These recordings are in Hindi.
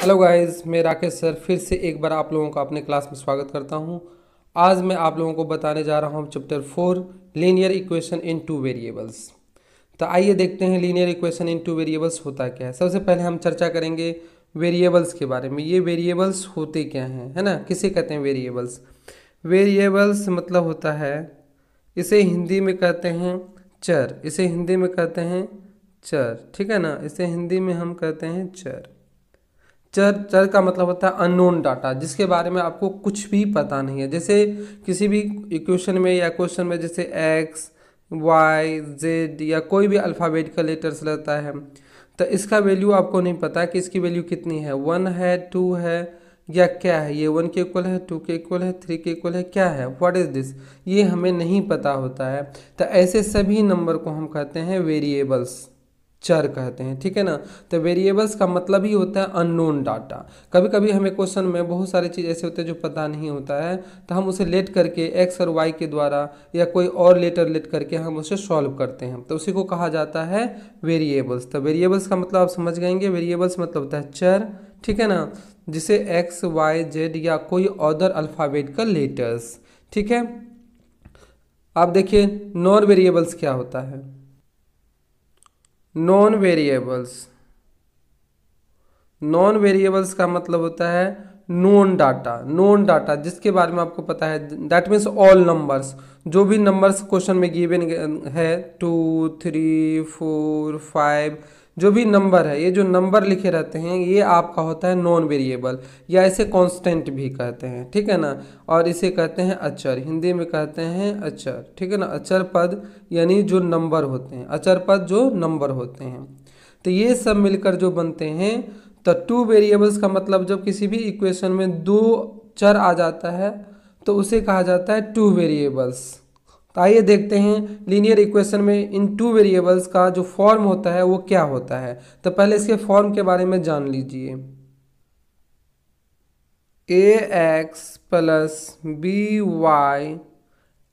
हेलो गाइस मैं राकेश सर फिर से एक बार आप लोगों का अपने क्लास में स्वागत करता हूं आज मैं आप लोगों को बताने जा रहा हूं chapter four linear equation in two variables तो आइए देखते हैं linear equation in two variables होता क्या है सबसे पहले हम चर्चा करेंगे वेरिएबल्स के बारे में ये वेरिएबल्स होते क्या हैं है ना किसे कहते हैं वेरिएबल्स वेरिएबल्स मतलब होता है इसे हिंदी में कहते हैं चर इसे हिंदी में कहते हैं चर ठीक है ना इसे हिंदी में हम कहते हैं चर चर चर का मतलब होता है अननोन डाटा जिसके बारे में आपको कुछ भी पता नहीं है जैसे किसी भी इक्वेशन में या क्वेश्चन में जैसे एक्स वाई जेड या कोई भी अल्फ़ाबेट का लेटर्स रहता है तो इसका वैल्यू आपको नहीं पता कि इसकी वैल्यू कितनी है वन है टू है या क्या है ये वन के इक्वल है टू के इक्वल है थ्री के इक्वल है क्या है व्हाट इज़ दिस ये हमें नहीं पता होता है तो ऐसे सभी नंबर को हम कहते हैं वेरिएबल्स चर कहते हैं ठीक है ना तो वेरिएबल्स का मतलब ही होता है अननोन डाटा कभी कभी हमें क्वेश्चन में बहुत सारे चीज़ ऐसे होते हैं जो पता नहीं होता है तो हम उसे लेट करके एक्स और वाई के द्वारा या कोई और लेटर लेट करके हम उसे सॉल्व करते हैं तो उसी को कहा जाता है वेरिएबल्स तो वेरिएबल्स का मतलब आप समझ गएंगे वेरिएबल्स मतलब होता है चर ठीक है ना जिसे एक्स वाई जेड या कोई अदर अल्फ़ाबेट का लेटर्स ठीक है आप देखिए नॉन वेरिएबल्स क्या होता है नॉन वेरिएबल्स नॉन वेरिएबल्स का मतलब होता है नोन डाटा नोन डाटा जिसके बारे में आपको पता है दैट मीन्स ऑल नंबर्स जो भी नंबर्स क्वेश्चन में गिवन है टू थ्री फोर फाइव जो भी नंबर है ये जो नंबर लिखे रहते हैं ये आपका होता है नॉन वेरिएबल या इसे कांस्टेंट भी कहते हैं ठीक है ना और इसे कहते हैं अचर हिंदी में कहते हैं अचर ठीक है ना अचर पद यानी जो नंबर होते हैं अचर पद जो नंबर होते हैं तो ये सब मिलकर जो बनते हैं तो टू वेरिएबल्स का मतलब जब किसी भी इक्वेशन में दो चर आ जाता है तो उसे कहा जाता है टू वेरिएबल्स तो आइए देखते हैं लीनियर इक्वेशन में इन टू वेरिएबल्स का जो फॉर्म होता है वो क्या होता है तो पहले इसके फॉर्म के बारे में जान लीजिए a x plus b y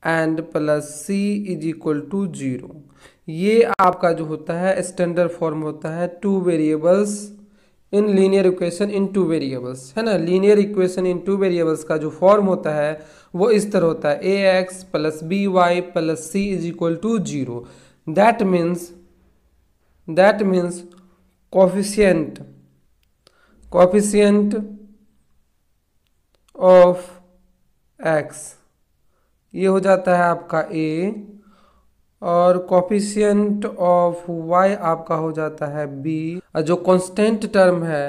and plus c is equal to zero ये आपका जो होता है स्टैंडर्ड फॉर्म होता है two variables in linear equation in two variables है ना linear equation in two variables का जो फॉर्म होता है वो इस तरह होता है a x plus b y plus c is equal to zero that means that means coefficient coefficient of x ये हो जाता है आपका ए और कॉफिशियंट ऑफ वाई आपका हो जाता है बी जो कॉन्स्टेंट टर्म है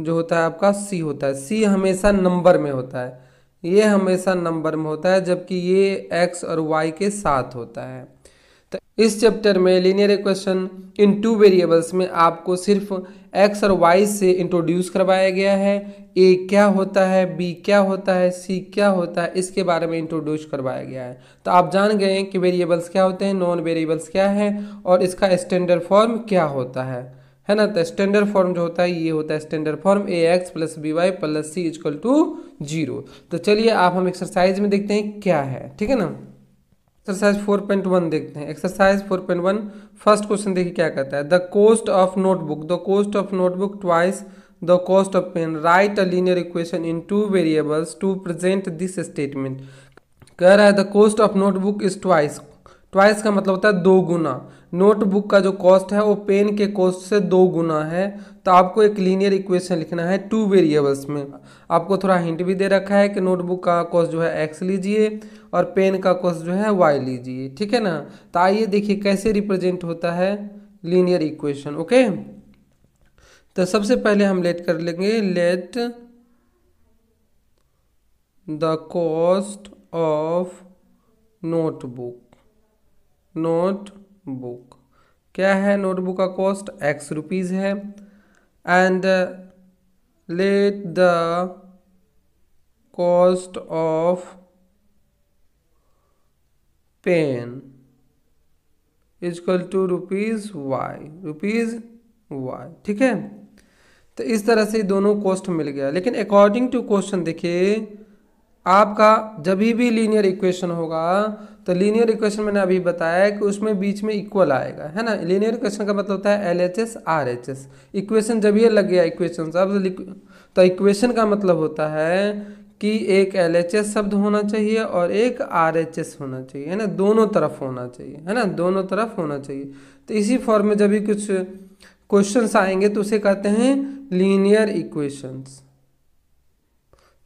जो होता है आपका सी होता है सी हमेशा नंबर में होता है ये हमेशा नंबर में होता है जबकि ये एक्स और वाई के साथ होता है तो इस चैप्टर में linear equation in two variables में आपको सिर्फ एक्स और वाई से इंट्रोड्यूस करवाया गया है ए क्या होता है बी क्या होता है सी क्या होता है इसके बारे में इंट्रोड्यूस करवाया गया है तो आप जान गए कि वेरिएबल्स क्या होते हैं नॉन वेरिएबल्स क्या है और इसका स्टैंडर्ड फॉर्म क्या होता है है ना तो स्टैंडर्ड फॉर्म जो होता है ये होता है standard form a x plus b y plus c is equal to zero तो चलिए आप हम एक्सरसाइज में देखते हैं क्या है ठीक है ना एक्सरसाइज फोर पॉइंट वन देखते हैं exercise four point one first question देखिए क्या कहता है the cost of notebook the cost of notebook twice the cost of pen write a linear equation in two variables to present this statement कह रहा है the cost of notebook is twice twice का मतलब होता है दो गुना नोटबुक का जो कॉस्ट है वो पेन के कॉस्ट से दो गुना है तो आपको एक लीनियर इक्वेशन लिखना है टू वेरिएबल्स में आपको थोड़ा हिंट भी दे रखा है कि नोटबुक का कॉस्ट जो है एक्स लीजिए और पेन का कॉस्ट जो है वाई लीजिए ठीक है ना तो आइए देखिए कैसे रिप्रेजेंट होता है लीनियर इक्वेशन ओके तो सबसे पहले हम लेट कर लेंगे let the cost of notebook notebook क्या है नोटबुक का कॉस्ट एक्स रुपीज़ है and let the cost of pen is equal to rupees y rupees y ठीक है तो इस तरह से दोनों कॉस्ट मिल गया लेकिन अकॉर्डिंग टू क्वेश्चन देखिए आपका जब भी लीनियर इक्वेशन होगा तो लीनियर इक्वेशन मैंने अभी बताया है कि उसमें बीच में इक्वल आएगा है ना लीनियर इक्वेशन का मतलब होता है L H S R H S equation जब ये लग गया इक्वेशन अब तो इक्वेशन तो का मतलब होता है कि एक एल एच एस शब्द होना चाहिए और एक आर एच एस होना चाहिए है ना दोनों तरफ होना चाहिए है ना दोनों तरफ होना चाहिए तो इसी फॉर्म में जब भी कुछ क्वेश्चन आएंगे तो उसे कहते हैं लीनियर इक्वेशंस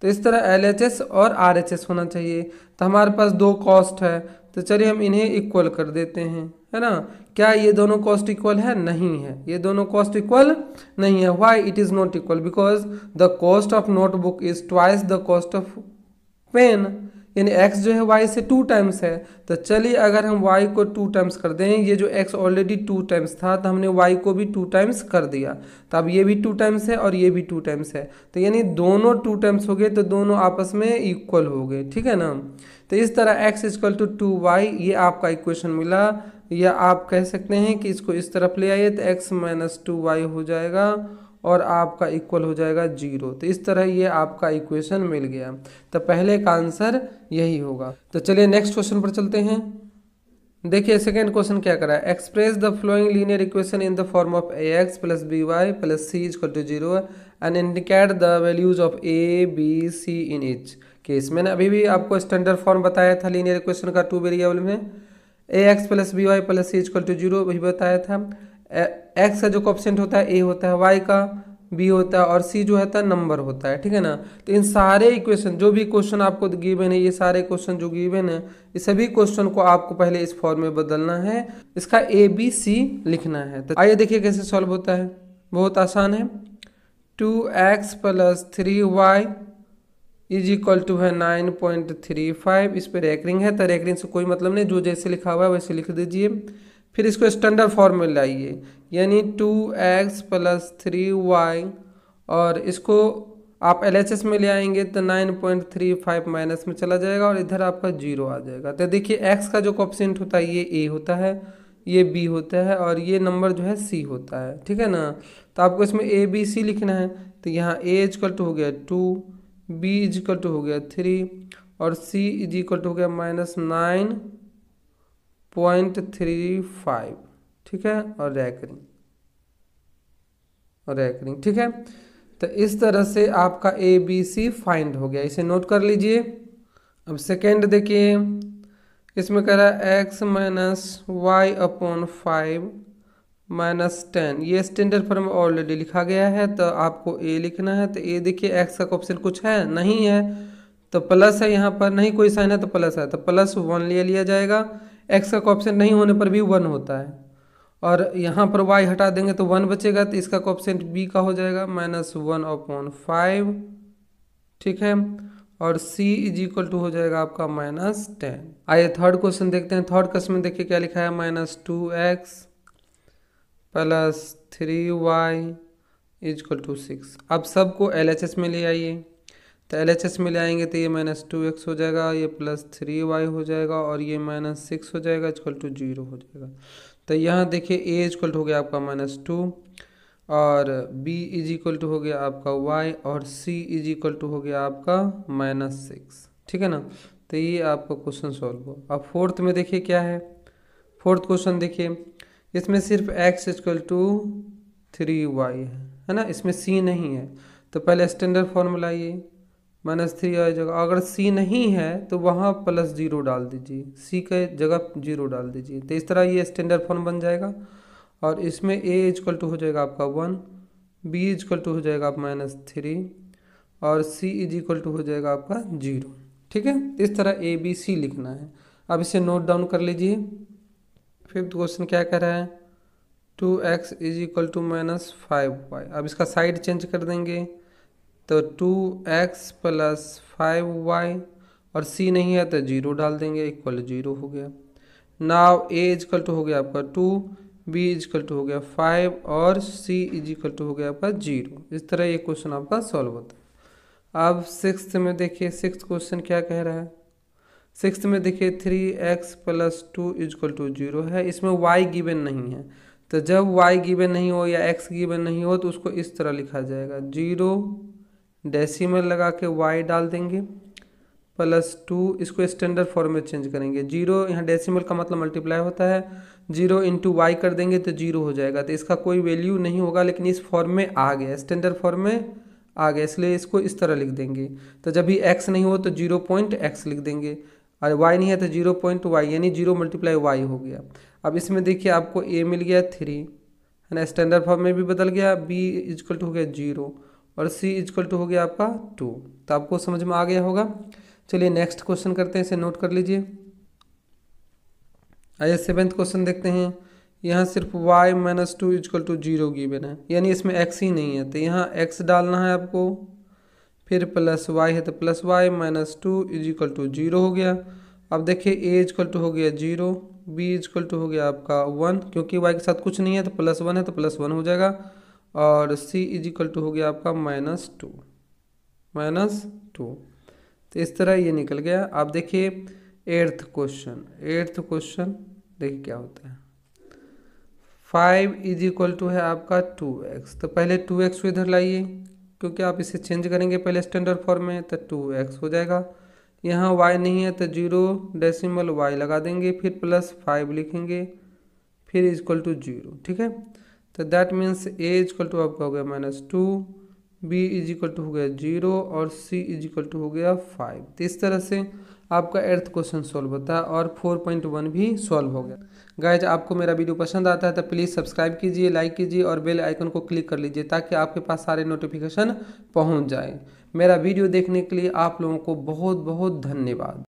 तो इस तरह एल और आर होना चाहिए तो हमारे पास दो कॉस्ट है तो चलिए हम इन्हें इक्वल कर देते हैं है ना क्या ये दोनों कॉस्ट इक्वल है नहीं है ये दोनों कॉस्ट इक्वल नहीं है why it is not equal because the cost of notebook is twice the cost of pen यानी एक्स जो है वाई से टू टाइम्स है तो चलिए अगर हम वाई को टू टाइम्स कर दें ये जो x ऑलरेडी टू टाइम्स था तो हमने वाई को भी टू टाइम्स कर दिया तो अब ये भी टू टाइम्स है और ये भी टू टाइम्स है तो यानी दोनों टू टाइम्स हो गए तो दोनों आपस में इक्वल हो गए ठीक है ना तो इस तरह x is equal to two y ये आपका इक्वेशन मिला या आप कह सकते हैं कि इसको इस तरफ ले आइए तो एक्स माइनस टू वाई हो जाएगा और आपका इक्वल हो जाएगा जीरो तो इस तरह ये आपका इक्वेशन मिल गया तो पहले का आंसर यही होगा तो चलिए नेक्स्ट क्वेश्चन पर चलते हैं देखिए सेकेंड क्वेश्चन क्या करा है express the following linear equation in the form of a x plus b y plus c is to zero and indicate the values of a b c in each case मैंने अभी भी आपको स्टैंडर्ड फॉर्म बताया था लीनियर इक्वेशन का टू वेरिएबल में a x plus b y plus c is is equal to zero वही बताया था एक्स का जो कॉप्सेंट होता है ए होता है वाई का बी होता है और सी जो होता है नंबर होता है ठीक है ना तो इन सारे इक्वेशन जो भी क्वेश्चन आपको गिवन है ये सारे क्वेश्चन जो गिवन है ये सभी क्वेश्चन को आपको पहले इस फॉर्म में बदलना है इसका ए बी सी लिखना है तो आइए देखिए कैसे सॉल्व होता है बहुत आसान है two x plus three y is equal to है नाइन पॉइंट थ्री फाइव इस पर रैकरिंग है तो रैकरिंग से कोई मतलब नहीं जो जैसे लिखा हुआ है वैसे लिख दीजिए फिर इसको स्टैंडर्ड फॉर्म में लाइए यानी two x plus three y और इसको आप एल एच एस में ले आएंगे तो nine point three five minus में चला जाएगा और इधर आपका जीरो आ जाएगा तो देखिए एक्स का जो कॉप्सेंट होता है ये ए होता है ये बी होता है और ये नंबर जो है सी होता है ठीक है ना तो आपको इसमें ए बी सी लिखना है तो यहाँ ए इजकल टू हो गया टू बी इजकल टू हो गया थ्री और सी इज इक्वल टू हो गया minus nine point three five ठीक है और रैकरिंग और रैकरिंग ठीक है तो इस तरह से आपका ए बी सी फाइंड हो गया इसे नोट कर लीजिए अब सेकेंड देखिए इसमें कह रहा है x minus y upon five minus ten ये स्टैंडर्ड फॉर्म ऑलरेडी लिखा गया है तो आपको ए लिखना है तो ए देखिए एक्स का ऑप्शन कुछ है नहीं है तो प्लस है यहाँ पर नहीं कोई साइन है तो प्लस है तो प्लस वन ले लिया जाएगा एक्स का कॉप्शन नहीं होने पर भी वन होता है और यहाँ पर वाई हटा देंगे तो वन बचेगा तो इसका कॉप्शन बी का हो जाएगा माइनस वन अपॉन फाइव ठीक है और सी इज इक्वल टू हो जाएगा आपका माइनस टेन आइए थर्ड क्वेश्चन देखते हैं थर्ड क्वेश्चन में देखिए क्या लिखा है minus two x plus three y is equal to six अब सबको एल एच एस में ले आइए तो एल एच एस में ले आएंगे तो ये माइनस टू एक्स हो जाएगा ये प्लस थ्री वाई हो जाएगा और ये माइनस सिक्स हो जाएगा इजक्ल टू जीरो हो जाएगा तो यहाँ देखिए ए इजक्वल टू हो गया आपका माइनस टू और बी इज इक्वल टू हो गया आपका वाई और सी इज इक्वल टू हो गया आपका माइनस सिक्स ठीक है ना तो ये आपका क्वेश्चन सॉल्व हो अब फोर्थ में देखिए क्या है फोर्थ क्वेश्चन देखिए इसमें सिर्फ x is equal to three y है है ना इसमें सी नहीं है तो पहले स्टैंडर्ड फॉर्मूला ये माइनस थ्री आई जगह अगर सी नहीं है तो वहाँ प्लस जीरो डाल दीजिए सी के जगह जीरो डाल दीजिए तो इस तरह ये स्टैंडर्ड फॉर्म बन जाएगा और इसमें ए इजक्ल टू हो जाएगा आपका वन बी इजक्ल टू हो जाएगा आप माइनस थ्री और सी इज इक्वल टू हो जाएगा आपका जीरो ठीक है इस तरह ए बी सी लिखना है अब इसे नोट डाउन कर लीजिए फिफ्थ क्वेश्चन क्या कह रहा है two x is equal to minus five y अब इसका साइड चेंज कर देंगे तो two x plus five y और सी नहीं है तो जीरो डाल देंगे इक्वल जीरो हो गया नाव ए इजकल टू हो गया आपका टू बी इजकल टू हो गया फाइव और सी इजिकल टू हो गया आपका जीरो इस तरह ये क्वेश्चन आपका सॉल्व होता है अब सिक्स में देखिए सिक्स क्वेश्चन क्या कह रहा है सिक्स में देखिए three x plus two is equal to zero है इसमें वाई गिवन नहीं है तो जब वाई गिवन नहीं हो या एक्स गिवन नहीं हो तो उसको इस तरह लिखा जाएगा जीरो डेसीमल लगा के वाई डाल देंगे प्लस टू इसको स्टैंडर्ड फॉर्म में चेंज करेंगे जीरो यहाँ डेसीमल का मतलब मल्टीप्लाई होता है जीरो इंटू वाई कर देंगे तो जीरो हो जाएगा तो इसका कोई वैल्यू नहीं होगा लेकिन इस फॉर्म में आ गया स्टैंडर्ड फॉर्म में आ गया इसलिए इसको इस तरह लिख देंगे तो जब भी एक्स नहीं हो तो जीरो पॉइंट एक्स लिख देंगे और वाई नहीं है तो जीरो पॉइंट वाई यानी जीरो मल्टीप्लाई वाई हो गया अब इसमें देखिए आपको ए मिल गया थ्री है ना स्टैंडर्ड फॉर्म में भी बदल गया बी इजकल टू हो गया जीरो और सी इजक्ल टू हो गया आपका टू तो आपको समझ में आ गया होगा चलिए नेक्स्ट क्वेश्चन करते हैं इसे नोट कर लीजिए आइए सेवेंथ क्वेश्चन देखते हैं यहाँ सिर्फ y minus two is equal to zero given है यानी इसमें x ही नहीं है तो यहाँ x डालना है आपको फिर प्लस वाई है तो plus y minus two is equal to zero हो गया अब देखिए ए इजक्ल टू हो गया जीरो बी इजक्ल टू हो गया आपका वन क्योंकि वाई के साथ कुछ नहीं है तो प्लस वन है तो प्लस वन हो जाएगा और सी इज इक्वल टू हो गया आपका माइनस टू माइनस टू तो इस तरह ये निकल गया आप देखिए एर्थ क्वेश्चन एर्थ क्वेश्चन देखिए क्या होता है फाइव इज इक्वल टू है आपका टू एक्स तो पहले टू एक्स को इधर लाइए क्योंकि आप इसे चेंज करेंगे पहले स्टैंडर्ड फॉर्म में तो टू एक्स हो जाएगा यहाँ वाई नहीं है तो जीरो डेसिमल वाई लगा देंगे फिर प्लस फाइव लिखेंगे फिर इक्वल टू जीरो ठीक है तो that means a is equal to आपका हो गया minus two b is equal to हो गया जीरो और सी इज इक्वल टू हो गया फाइव तो इस तरह से आपका एर्थ क्वेश्चन सॉल्व होता है और 4.1 भी सॉल्व हो गया गाइज आपको मेरा वीडियो पसंद आता है तो प्लीज़ सब्सक्राइब कीजिए लाइक कीजिए और बेल आइकन को क्लिक कर लीजिए ताकि आपके पास सारे नोटिफिकेशन पहुंच जाए मेरा वीडियो देखने के लिए आप लोगों को बहुत बहुत धन्यवाद